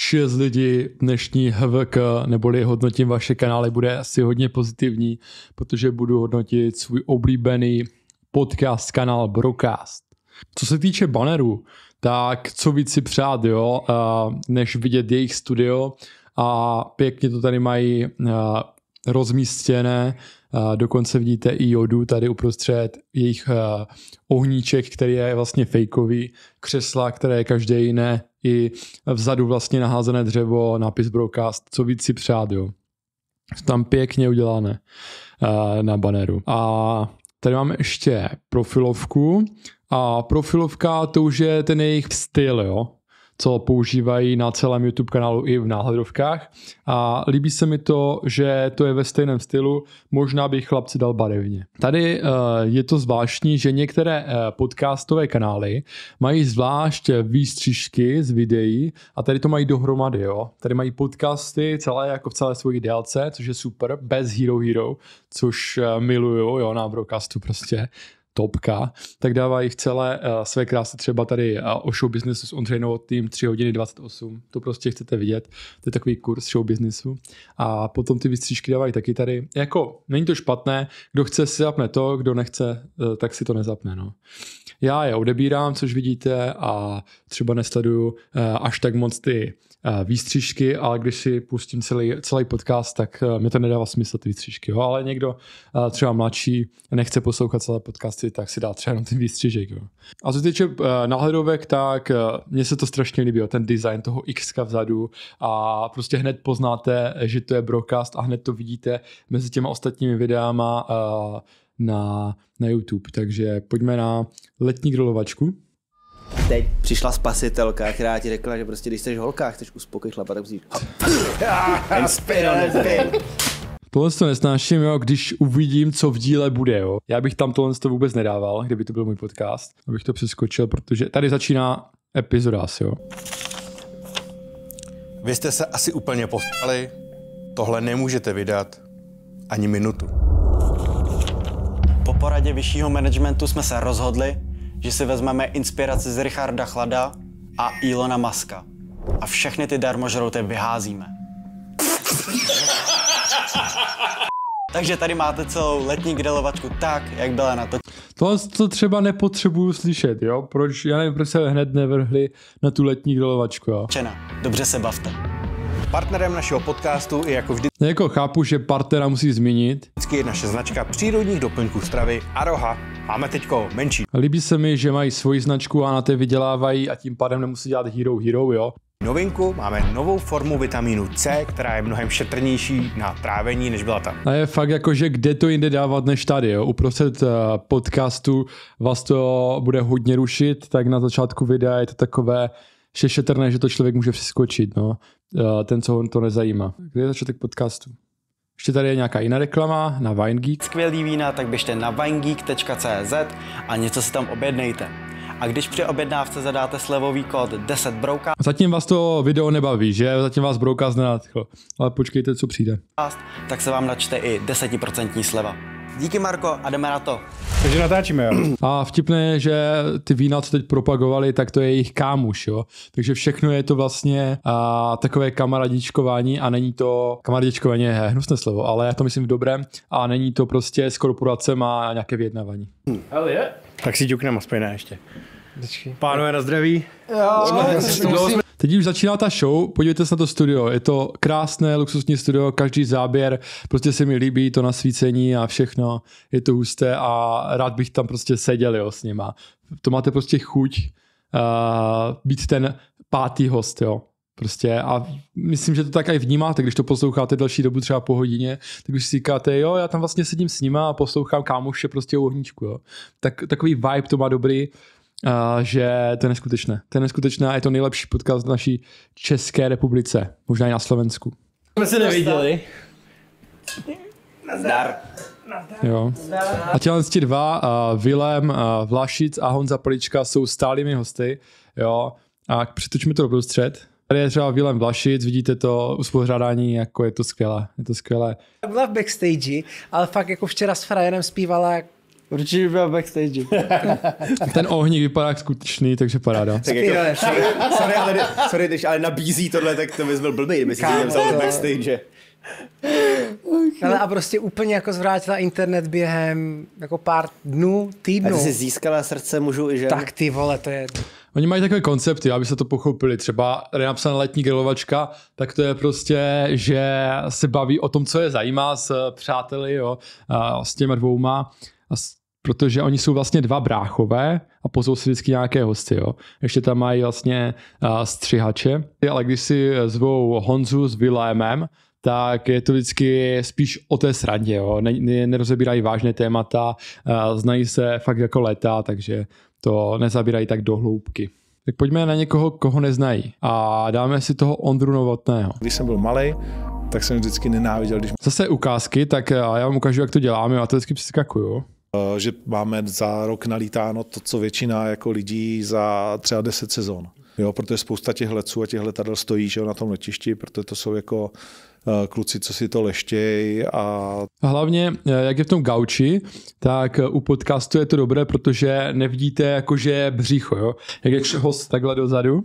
6 lidí dnešní HVK, neboli hodnotím vaše kanály, bude asi hodně pozitivní, protože budu hodnotit svůj oblíbený podcast, kanál Brocast. Co se týče banerů, tak co víc si přát, jo, než vidět jejich studio a pěkně to tady mají rozmístěné, Dokonce vidíte i jodu tady uprostřed jejich ohníček, který je vlastně fejkový, křesla, které je každé jiné, i vzadu vlastně naházené dřevo, nápis broadcast, co víc si přát, jo. Tam pěkně udělané na banneru. A tady máme ještě profilovku. A profilovka to už je ten jejich styl, jo co používají na celém YouTube kanálu i v náhledovkách. A líbí se mi to, že to je ve stejném stylu, možná bych chlapci dal barevně. Tady eh, je to zvláštní, že některé eh, podcastové kanály mají zvlášť výstřižky z videí a tady to mají dohromady, jo. Tady mají podcasty celé jako v celé svojí délce, což je super, bez Hero Hero, což eh, miluju, jo, na Brocastu prostě topka, tak dává jich celé uh, své krásy třeba tady uh, o show businessu s Ondřej tým 3 hodiny 28. To prostě chcete vidět. To je takový kurz show businessu. A potom ty vystřížky dávají taky tady. Jako, není to špatné, kdo chce si zapne to, kdo nechce, uh, tak si to nezapne. No. Já je odebírám, což vidíte a třeba nesleduju uh, až tak moc ty Eh, výstřižky, ale když si pustím celý, celý podcast, tak eh, mi to nedává smysl ty výstřižky. Jo? Ale někdo eh, třeba mladší nechce poslouchat celé podcasty, tak si dá třeba jenom ty výstřižek. Jo? A co se týče náhledovek, tak mně se to strašně líbí, ten design toho X vzadu a prostě hned poznáte, že to je broadcast a hned to vidíte mezi těma ostatními videama na, na YouTube. Takže pojďme na letní grilovačku teď přišla spasitelka, která ti řekla, že prostě když jsi holka a chceš uspokojit chlapa, tak musíš... Ten Tohle to nesnáším, jo, když uvidím, co v díle bude. Jo. Já bych tam tohle to vůbec nedával, kdyby to byl můj podcast, abych to přeskočil, protože tady začíná epizoda asi, jo. Vy jste se asi úplně postali, tohle nemůžete vydat ani minutu. Po poradě vyššího managementu jsme se rozhodli, že si vezmeme inspiraci z Richarda Chlada a Ilona Maska. A všechny ty darmožrouty vyházíme. Takže tady máte celou letní grilovačku tak, jak byla na to. To, třeba nepotřebuju slyšet, jo? Proč, já nevím, proč se hned nevrhli na tu letní grilovačku, jo? Čena, dobře se bavte. Partnerem našeho podcastu je jako vždy... Jako chápu, že partnera musí zmínit. Vždycky je naše značka přírodních doplňků stravy Aroha. Máme teďko menší. Líbí se mi, že mají svoji značku a na té vydělávají a tím pádem nemusí dělat Hero Hero, jo? Novinku máme novou formu vitamínu C, která je mnohem šetrnější na trávení, než byla ta. A je fakt jako, že kde to jinde dávat než tady. Jo? Uprostřed eh, podcastu vás to bude hodně rušit, tak na začátku videa je to takové, šetrné, že to člověk může přeskočit. No. Eh, ten, co on to nezajímá. Kde je začátek podcastu? Ještě tady je nějaká jiná reklama na WineGeek. Skvělý vína, tak běžte na winegeek.cz a něco si tam objednejte. A když při objednávce zadáte slevový kód 10 brouka. Zatím vás to video nebaví, že? Zatím vás brouka znát. Ale počkejte, co přijde. Tak se vám načte i 10% sleva. Díky Marko a jdeme na to. Takže natáčíme, jo. A vtipné je, že ty vína, co teď propagovali, tak to je jejich kámuš, jo. Takže všechno je to vlastně a, takové kamaradičkování a není to, kamaradičkování je hnusné slovo, ale já to myslím v dobrém a není to prostě s korporacem a nějaké vyjednávání. Hell yeah. Tak si ťukneme aspoň na ještě. Pánové na zdraví. Jo, Teď už začíná ta show, podívejte se na to studio. Je to krásné, luxusní studio, každý záběr, prostě se mi líbí to nasvícení a všechno. Je to husté a rád bych tam prostě seděl jo, s nima. To máte prostě chuť uh, být ten pátý host, jo. Prostě a myslím, že to tak i vnímáte, když to posloucháte další dobu třeba po hodině, tak už si říkáte, jo, já tam vlastně sedím s nima a poslouchám kámoše prostě u ohníčku, jo. Tak, takový vibe to má dobrý a že to je neskutečné. To je neskutečné a je to nejlepší podcast v naší České republice, možná i na Slovensku. Jsme se neviděli. Nazdar. Jo. A těhle ti dva, uh, Vilem, uh, Vlašic a Honza Polička jsou stálými hosty. Jo. A přetočme to do střed. Tady je třeba Vilem Vlašic, vidíte to uspořádání, jako je to skvělé, je to skvělé. Byla v backstage, ale fakt jako včera s frajerem zpívala Určitě by byla backstage. Ten ohník vypadá skutečný, takže paráda. tak jako, sorry, sorry, ale, sorry, když ale nabízí tohle, tak to bys byl blbý, kdyby si to vzal do backstage. Ale a prostě úplně jako zvrátila internet během jako pár dnů, týdnů. A ty jsi získala srdce mužů i žen. Tak ty vole, to je... Oni mají takové koncepty, aby se to pochopili. Třeba napsaná letní grilovačka, tak to je prostě, že se baví o tom, co je zajímá s přáteli, jo, a s těma dvouma. A s protože oni jsou vlastně dva bráchové a pozvou si vždycky nějaké hosty. Jo. Ještě tam mají vlastně uh, střihače, ale když si eh, zvou Honzu s Vilémem, tak je to vždycky spíš o té srandě. Jo. Ne, ne, nerozebírají vážné témata, uh, znají se fakt jako leta, takže to nezabírají tak do hloubky. Tak pojďme na někoho, koho neznají a dáme si toho Ondru Novotného. Když jsem byl malý, tak jsem vždycky nenáviděl, když... Zase ukázky, tak já vám ukážu, jak to děláme, a to vždycky přeskakuju. Eh, že máme za rok nalítáno to, co většina jako lidí za třeba 10 sezon. Jo, protože spousta těch letců a těch letadel stojí že jo, na tom letišti, protože to jsou jako eh, kluci, co si to leštějí. A... a hlavně, eh, jak je v tom gauči, tak u podcastu je to dobré, protože nevidíte jakože břicho, jo? jak je host takhle dozadu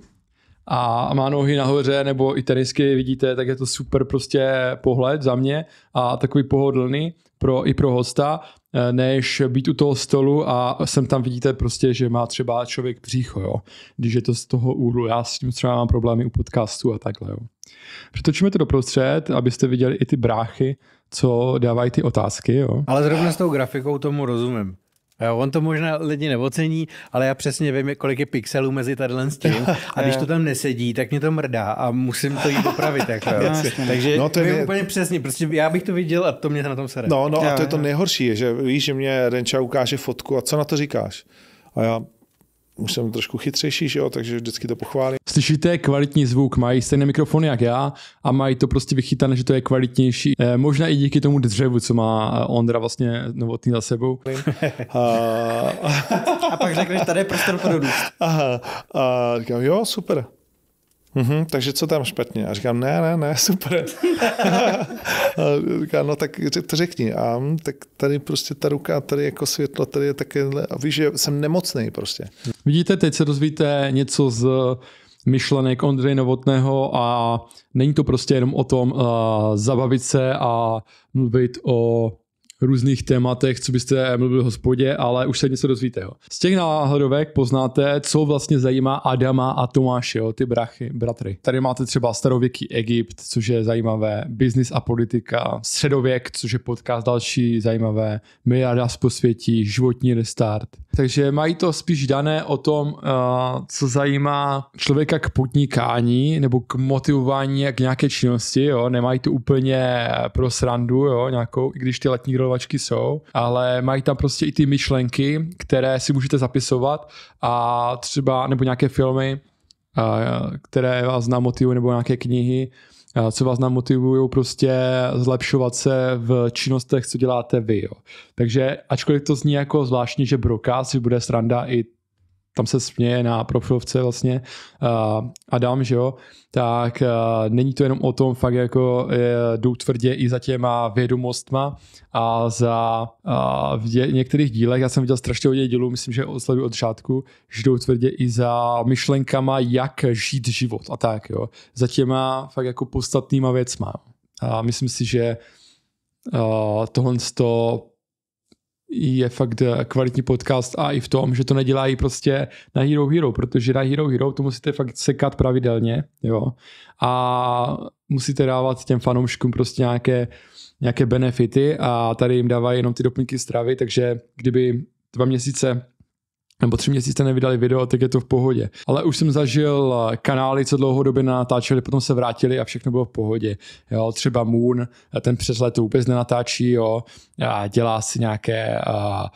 a má nohy nahoře, nebo i tenisky vidíte, tak je to super prostě pohled za mě a takový pohodlný pro, i pro hosta Eh, než být u toho stolu a sem tam vidíte prostě, že má třeba člověk přícho, jo. Když je to z toho úhlu. Já s tím třeba mám problémy u podcastu a takhle, jo. Přitočíme to doprostřed, abyste viděli i ty bráchy, co dávají ty otázky, jo. Ale zrovna s tou grafikou tomu rozumím. Jo, on to možná lidi neocení, ale já přesně vím, kolik je pixelů mezi tady s tím. A když to tam nesedí, tak mě to mrdá a musím to jít opravit. Jako, jo. Takže no, to je mě... úplně přesně, prostě já bych to viděl a to mě na tom sere. No, no a to je to nejhorší, že víš, že mě Renča ukáže fotku a co na to říkáš? A já, už jsem trošku chytřejší, že jo, takže vždycky to pochválím. Slyšíte kvalitní zvuk, mají stejné mikrofony jak já a mají to prostě vychytané, že to je kvalitnější. E, možná i díky tomu dřevu, co má eh, Ondra vlastně novotný za sebou. Eh, a... a pak řekneš, tady je prostor pro růst. Aha, a říkám, jo, super. Mm-hmm, takže co tam špatně? A říkám, ne, ne, ne, super. a říká, no tak to řekni. A mm, tak tady prostě ta ruka, tady jako světlo, tady je také, a víš, že jsem nemocný prostě. Vidíte, teď se dozvíte něco z myšlenek Ondřeje Novotného a není to prostě jenom o tom uh, zabavit se a mluvit o různých tématech, co byste mluvil v hospodě, ale už se něco dozvíte. Jo. Z těch náhodovek poznáte, co vlastně zajímá Adama a Tomáše, jo, ty brachy, bratry. Tady máte třeba starověký Egypt, což je zajímavé, biznis a politika, středověk, což je podcast další zajímavé, miliarda z posvětí, životní restart, takže mají to spíš dané o tom, eh, co zajímá člověka k podnikání nebo k motivování k nějaké činnosti, jo. Nemají to úplně pro srandu, jo, nějakou, i když ty letní grilovačky jsou, ale mají tam prostě i ty myšlenky, které si můžete zapisovat a třeba, nebo nějaké filmy, eh, které vás namotivují, nebo nějaké knihy, co vás nám prostě zlepšovat se v činnostech, co děláte vy. Jo. Takže ačkoliv to zní jako zvláštní, že brokáci bude sranda i tam se směje na profilovce vlastně uh, Adam, že jo, tak uh, není to jenom o tom, fakt jako uh, jdou tvrdě i za těma vědomostma a za uh, v dě- některých dílech, já jsem viděl strašně hodně dílů, myslím, že od od řádku, že jdou tvrdě i za myšlenkama, jak žít život a tak, jo, za těma fakt jako podstatnýma věcma. A myslím si, že uh, tohle to je fakt eh, kvalitní podcast a i v tom, že to nedělají prostě na Hero Hero, protože na Hero Hero to musíte fakt sekat pravidelně, jo, a musíte dávat těm fanouškům prostě nějaké, nějaké benefity a tady jim dávají jenom ty doplňky stravy, takže kdyby dva měsíce nebo tři měsíce nevydali video, tak je to v pohodě. Ale už jsem zažil eh, kanály, co dlouhodobě natáčeli, potom se vrátili a všechno bylo v pohodě. Jo, třeba Moon, eh, ten přes leto vůbec nenatáčí, jo, a dělá si nějaké a, eh,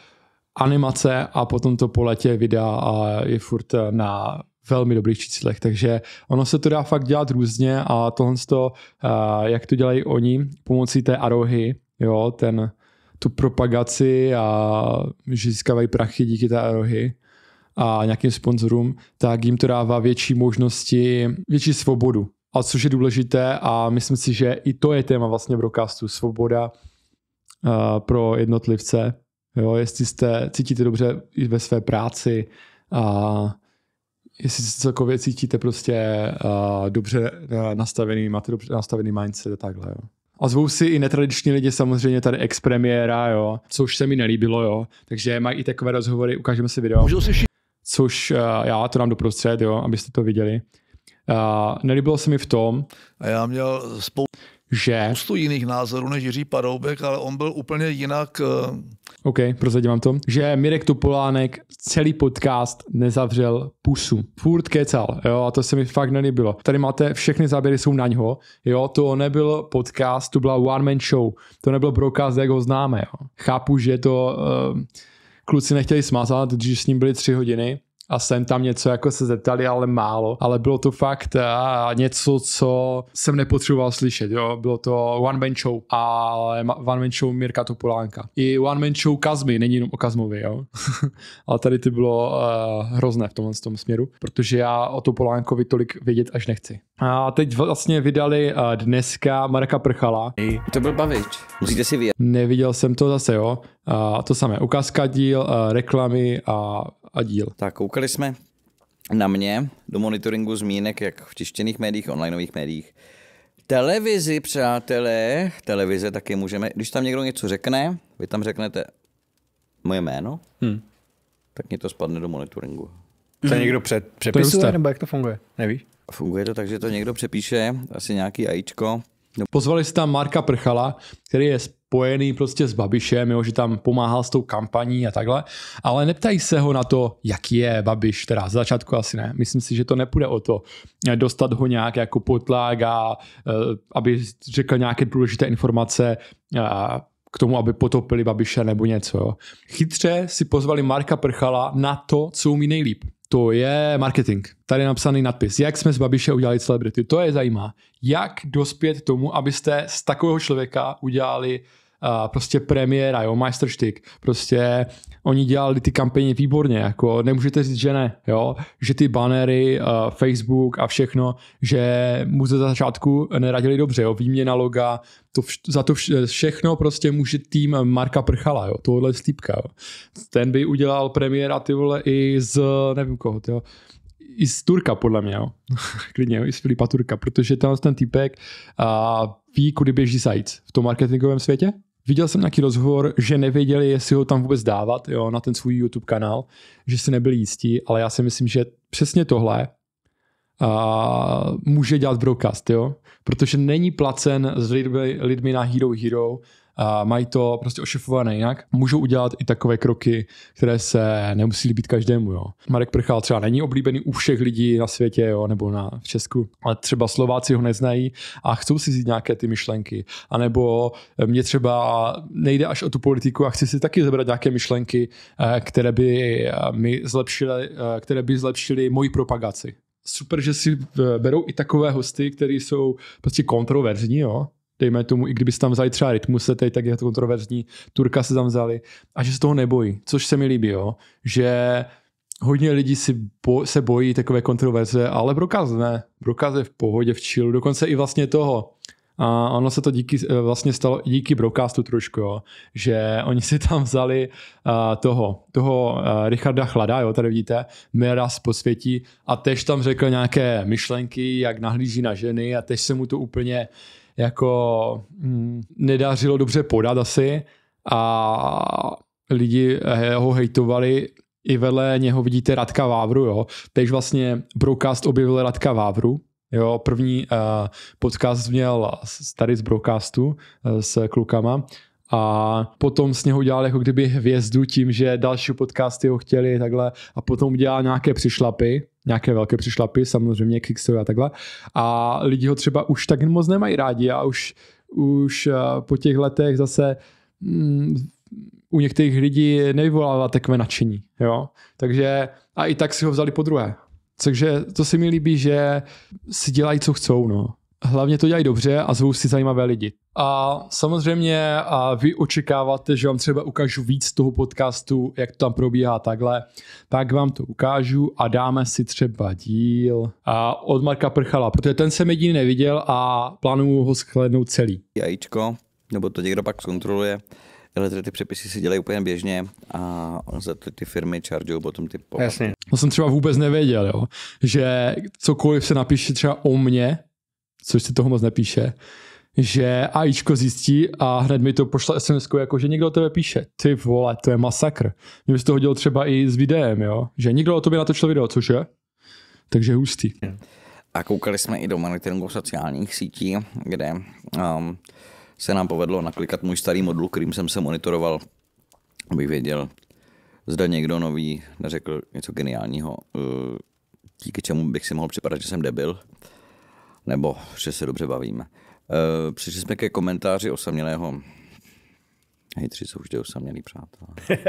animace a potom to po letě vydá a je furt na velmi dobrých číslech, takže ono se to dá fakt dělat různě a tohle to, a, jak to dělají oni pomocí té arohy, jo, ten tu propagaci a že získávají prachy díky té rohy a nějakým sponzorům, tak jim to dává větší možnosti, větší svobodu. A což je důležité a myslím si, že i to je téma vlastně broadcastu, svoboda uh, pro jednotlivce. Jo, jestli jste, cítíte dobře i ve své práci a jestli se celkově cítíte prostě uh, dobře eh, nastavený, máte dobře nastavený mindset a takhle. Jo. A zvou si i netradiční lidi, samozřejmě tady premiéra, jo, což se mi nelíbilo, jo. Takže mají i takové rozhovory, ukážeme si video. Můžu si což uh, já to dám doprostřed, jo, abyste to viděli. Uh, nelíbilo se mi v tom. A já měl spolu že... Spoustu jiných názorů než Jiří Paroubek, ale on byl úplně jinak... Eh, OK, prozadím vám to. Že Mirek Topolánek celý podcast nezavřel pusu. Furt kecal, jo, a to se mi fakt nelíbilo. Tady máte, všechny záběry jsou na něho, jo, to nebyl podcast, to byla one-man show, to nebyl broadcast, jak ho známe, jo. Chápu, že to... Uh, kluci nechtěli smazat, když s ním byli tři hodiny, a jsem tam něco jako se zeptali, ale málo, ale bylo to fakt a, něco, co jsem nepotřeboval slyšet, jo, bylo to one man show, ale one man show Mirka Topolánka. I one man show Kazmy, není jenom o Kazmovi, jo, ale tady to bylo uh, hrozné v tomhle tom směru, protože já o Topolánkovi tolik vědět až nechci. A teď vlastně vydali uh, dneska Marka Prchala. To byl bavič, musíte si vědět. Neviděl jsem to zase, jo. A to samé, ukázka díl, eh, reklamy a a díl. Tak, koukali jsme na mě do monitoringu zmínek, jak v tištěných médiích, onlineových médiích. Televizi, přátelé, televize taky můžeme, když tam někdo něco řekne, vy tam řeknete moje jméno, hmm. tak mě to spadne do monitoringu. To hmm. někdo před, přepisuje, to nebo jak to funguje? Nevíš? Funguje to tak, že to někdo přepíše, asi nějaký ajíčko. Pozvali jste tam Marka Prchala, který je spojený prostě s Babišem, jo, že tam pomáhal s tou kampaní a takhle, ale neptají se ho na to, jaký je Babiš, teda z začátku asi ne. Myslím si, že to nepůjde o to eh, dostat ho nějak jako potlák a eh, aby řekl nějaké důležité informace eh, k tomu, aby potopili Babiše nebo něco. Jo. Chytře si pozvali Marka Prchala na to, co umí nejlíp to je marketing. Tady je napsaný nadpis. Jak jsme z Babiše udělali celebrity? To je zajímá. Jak dospět tomu, abyste z takového člověka udělali prostě premiéra, jo, majstrštyk, prostě oni dělali ty kampaně výborně, jako nemůžete říct, že ne, jo, že ty banery, uh, Facebook a všechno, že mu ze začátku neradili dobře, jo, výměna loga, to vš- za to vš- všechno prostě může tým Marka Prchala, jo, tohle stýpka, jo. Ten by udělal premiéra, ty vole, i z, nevím koho, jo, i z Turka, podle mě, jo. klidně, jo, i z Filipa Turka, protože ten, ten týpek a, eh, ví, kudy běží zajíc v tom marketingovém světě Viděl jsem nějaký rozhovor, že nevěděli, jestli ho tam vůbec dávat jo, na ten svůj YouTube kanál, že si nebyli jistí, ale já si myslím, že přesně tohle a, může dělat broadcast, jo? protože není placen s lidmi, lidmi na Hero Hero a mají to prostě ošifované jinak, můžou udělat i takové kroky, které se nemusí líbit každému. Jo. Marek Prchal třeba není oblíbený u všech lidí na světě jo, nebo na v Česku, ale třeba Slováci ho neznají a chcou si vzít nějaké ty myšlenky. A nebo eh, mě třeba nejde až o tu politiku a chci si taky zebrat nějaké myšlenky, eh, které by eh, mi zlepšily, které by zlepšily moji propagaci super, že si berou i takové hosty, které jsou prostě kontroverzní, jo dejme tomu, i kdyby se tam vzali třeba rytmus, teď tak je to kontroverzní, Turka se tam vzali, a že se toho nebojí, což se mi líbí, jo? že hodně lidí si bo, se bojí takové kontroverze, ale Brokaz ne. Brokaz je v pohodě, v chillu, dokonce i vlastně toho. A ono se to díky, eh, vlastně stalo díky Brokastu trošku, jo, že oni si tam vzali uh, toho, toho uh, Richarda Chlada, jo, tady vidíte, Mera z posvětí a tež tam řekl nějaké myšlenky, jak nahlíží na ženy a tež se mu to úplně uh, jako mm, nedařilo dobře podat asi a lidi ho hejtovali i vedle něho vidíte Radka Vávru, jo. Teď vlastně Broadcast objevil Radka Vávru, jo. První uh, podcast měl tady z Broadcastu uh, s klukama a potom s něho udělal jako kdyby hvězdu tím, že další podcasty ho chtěli takhle a potom udělal nějaké přišlapy, nějaké velké přišlapy, samozřejmě Kickstarter a takhle a lidi ho třeba už tak moc nemají rádi a už, už eh, po těch letech zase mm, u některých lidí nevyvolává takové nadšení, jo, takže a i tak si ho vzali po druhé, takže to se mi líbí, že si dělají, co chcou, no hlavně to dělají dobře a zvou si zajímavé lidi. A samozřejmě a vy očekáváte, že vám třeba ukážu víc toho podcastu, jak to tam probíhá takhle, tak vám to ukážu a dáme si třeba díl a od Marka Prchala, protože ten jsem jediný neviděl a plánuju ho sklednout celý. Jajíčko, nebo to někdo pak zkontroluje tyhle ty přepisy se dělají úplně běžně a za ty, ty firmy chargeují potom ty poplatky. Jasně. To jsem třeba vůbec nevěděl, jo? že cokoliv se napíše třeba o mně, což se toho moc nepíše, že AIčko zjistí a hned mi to pošla. sms jako že někdo o tebe píše. Ty vole, to je masakr. Mě by to hodil třeba i s videem, jo? Že někdo o tobě natočil video, cože? Takže hustý. A koukali jsme i do monitoringu sociálních sítí, kde um, se nám povedlo naklikat můj starý modul, kterým jsem se monitoroval, abych věděl, zda někdo nový neřekl něco geniálního, uh, díky čemu bych si mohl připadat, že jsem debil nebo že se dobře bavíme. Eh, přišli jsme ke komentáři osamělého. Hejtři jsou vždy osamělí přátelé.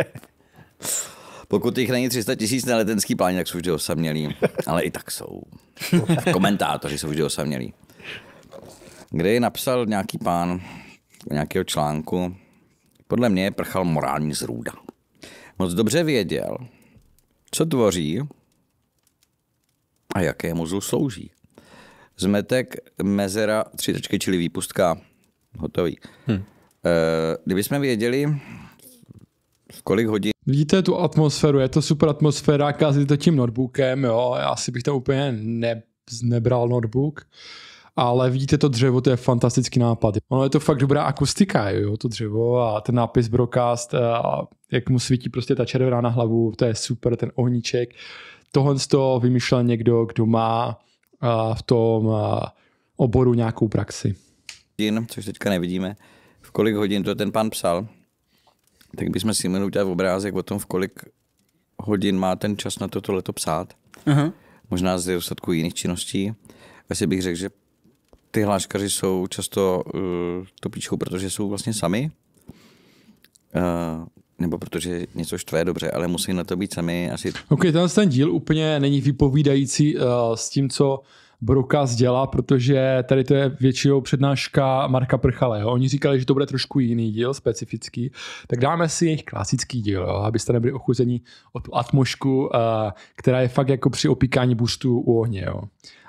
Pokud jich není 300 tisíc na letenský plán, tak jsou vždy osamělí. Ale i tak jsou. Komentátoři jsou vždy osamělí. Kde napsal nějaký pán nějakého článku, podle mě prchal morální zrůda. Moc dobře věděl, co tvoří a jakému zlu slouží. Zmetek, mezera, tři tečky, čili výpustka. Hotový. Hm. Eh, kdybychom věděli, v kolik hodin... Vidíte tu atmosféru, je to super atmosféra, to tím notebookem, jo, já si bych tam úplně ne, nebral notebook, ale vidíte to dřevo, to je fantastický nápad. Ono je to fakt dobrá akustika, jo, to dřevo a ten nápis Brocast, a jak mu svítí prostě ta červená na hlavu, to je super, ten ohníček. Tohle to vymýšlel někdo, kdo má v tom oboru nějakou praxi. Hodin, což teďka nevidíme, v kolik hodin to ten pan psal, tak bychom si měli udělat obrázek o tom, v kolik hodin má ten čas na toto leto psát. Aha. Možná z dostatku jiných činností. Asi bych řekl, že ty hláškaři jsou často uh, to protože jsou vlastně sami. Uh, nebo protože něco štve dobře, ale musí na to být sami asi. Ok, tenhle ten díl úplně není vypovídající uh, s tím, co Brokas dělá, protože tady to je většinou přednáška Marka Prchaleho. Oni říkali, že to bude trošku jiný díl, specifický, tak dáme si jejich klasický díl, jo, abyste nebyli ochuzení o tu atmošku, uh, která je fakt jako při opíkání bustu u ohně. Jo.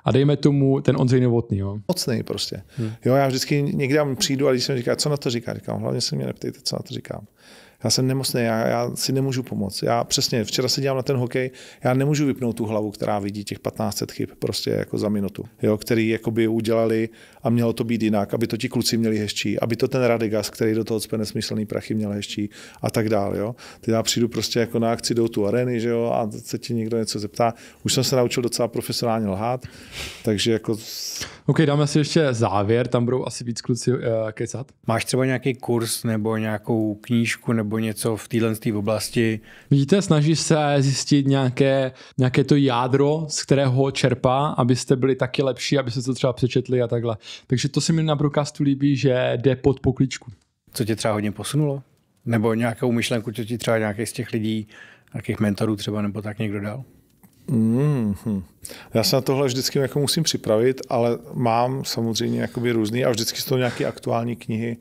A dejme tomu ten Ondřej Novotný. Jo. Mocný prostě. Hmm. Jo, já vždycky někdy přijdu a když jsem říká, co na to říká, říkám, hlavně se mě neptejte, co na to říkám já jsem nemocný, já, já si nemůžu pomoct. Já přesně, včera se dělám na ten hokej, já nemůžu vypnout tu hlavu, která vidí těch 1500 chyb prostě jako za minutu, jo, který jakoby udělali a mělo to být jinak, aby to ti kluci měli hezčí, aby to ten Radegas, který do toho cpe smyslný prachy měl hezčí a tak dál, jo. Teď já přijdu prostě jako na akci do tu areny, že jo, a se ti někdo něco zeptá. Už jsem se naučil docela profesionálně lhát, takže jako... OK, dáme si ještě závěr, tam budou asi víc kluci uh, kecat. Máš třeba nějaký kurz nebo nějakou knížku nebo nebo něco v téhle oblasti. Vidíte, snaží se zjistit nějaké, nějaké to jádro, z kterého čerpá, abyste byli taky lepší, abyste to třeba přečetli a takhle. Takže to se mi na Broadcastu líbí, že jde pod pokličku. Co tě třeba hodně posunulo? Nebo nějakou myšlenku, co ti třeba nějaký z těch lidí, nějakých mentorů třeba, nebo tak někdo dal? Mm-hmm. Já se na tohle vždycky jako musím připravit, ale mám samozřejmě jakoby různý a vždycky jsou to nějaké aktuální knihy,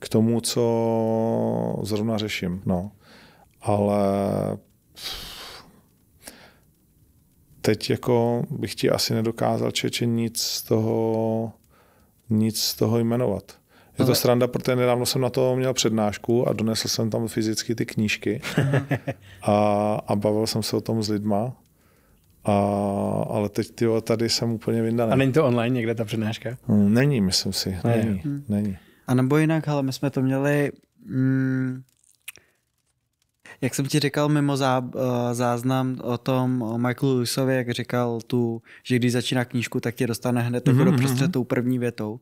k tomu, co zrovna řeším. No. Ale teď jako bych ti asi nedokázal čeče nic z toho, nic z toho jmenovat. Je to no sranda, protože nedávno jsem na to měl přednášku a donesl jsem tam fyzicky ty knížky a, a bavil jsem se o tom s lidma. A, ale teď tyjo, tady jsem úplně vyndaný. A není to online někde ta přednáška? Hmm, není, myslím si. Není, hm. není. Hmm. není. A nebo jinak, ale my jsme to měli, mm, jak jsem ti říkal, mimo zá, eh, záznam o tom o Michaelu Lewisovi, jak říkal tu, že když začíná knížku, tak tě dostane hned mm-hmm. do mhm, prostřed mhm. tou první větou.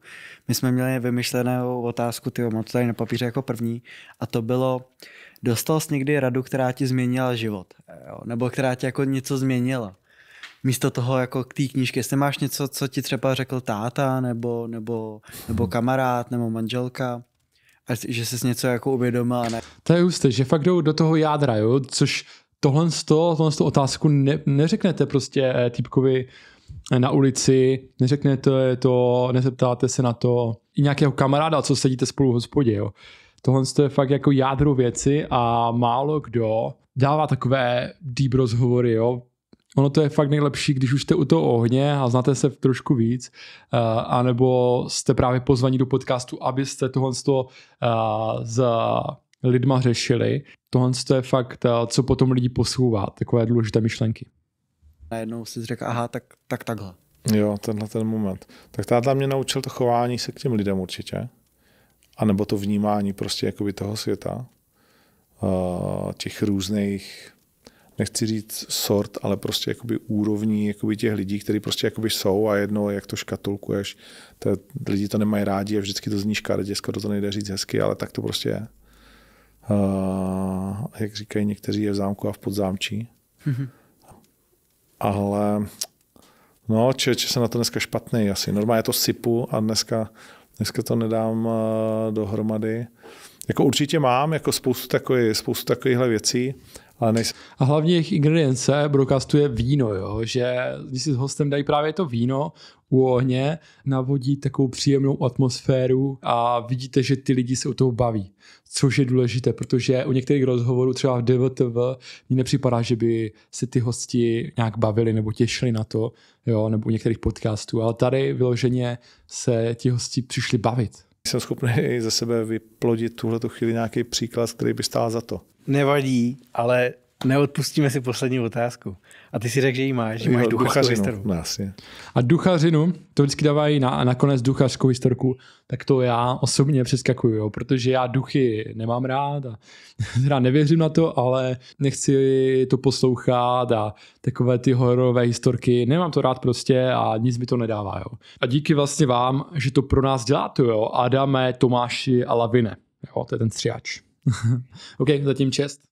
My jsme měli vymyšlenou otázku, ty mám to tady na papíře jako první, a to bylo, dostal jsi někdy radu, která ti změnila život, jo? nebo která ti jako něco změnila místo toho jako k té knížky, jestli máš něco, co ti třeba řekl táta, nebo, nebo, nebo hmm. kamarád, nebo manželka, a že jsi něco jako uvědomil. Ne? To je úste, že fakt jdou do toho jádra, jo? což tohle z toho, tohle z toho otázku ne, neřeknete prostě eh, typkovi eh, na ulici, neřeknete to, nezeptáte se na to i nějakého kamaráda, co sedíte spolu v hospodě. Jo? Tohle je fakt jako jádro věci a málo kdo dává takové deep rozhovory, jo? ono to je fakt nejlepší, když už jste u toho ohně a znáte se trošku víc, eh, anebo jste právě pozvaní do podcastu, abyste tohle z toho z eh, za lidma řešili. Tohle to je fakt, eh, co potom lidi posouvá, takové důležité myšlenky. Najednou si řekl, aha, tak, tak takhle. Jo, tenhle ten moment. Tak táta mě naučil to chování se k těm lidem určitě. A nebo to vnímání prostě jakoby toho světa, těch různých nechci říct sort, ale prostě jakoby úrovní jakoby těch lidí, kteří prostě jakoby jsou a jedno, jak to škatulkuješ, to, lidi to nemají rádi a vždycky to zní škaredě, skoro to nejde říct hezky, ale tak to prostě je. Uh, jak říkají někteří, je v zámku a v podzámčí. Mm-hmm. Ale no, če se na to dneska špatný asi. Normálně to sypu a dneska, dneska to nedám uh, dohromady. Jako určitě mám jako spoustu, takový, spoustu takovýchhle věcí, ale nejsem. A hlavně jejich ingredience je víno, jo? že když si s hostem dají právě to víno u ohně, navodí takovou příjemnou atmosféru a vidíte, že ty lidi se o toho baví, což je důležité, protože u některých rozhovorů třeba v DVTV mi nepřipadá, že by se ty hosti nějak bavili nebo těšili na to, jo? nebo u některých podcastů, ale tady vyloženě se ti hosti přišli bavit jsem schopný ze sebe vyplodit tuhle chvíli nějaký příklad, který by stál za to. Nevadí. Ale neodpustíme si poslední otázku. A ty si řekl, že ji máš, že máš jo, duchařinu no, A duchařinu, to vždycky dávají na, a nakonec duchařskou historku, tak to já osobně přeskakuju, jo, protože já duchy nemám rád a teda nevěřím na to, ale nechci to poslouchat a takové ty hororové historky, nemám to rád prostě a nic mi to nedává. Jo. A díky vlastně vám, že to pro nás děláte, jo, Adame, Tomáši a Lavine. Jo, to je ten stříhač. OK, zatím čest.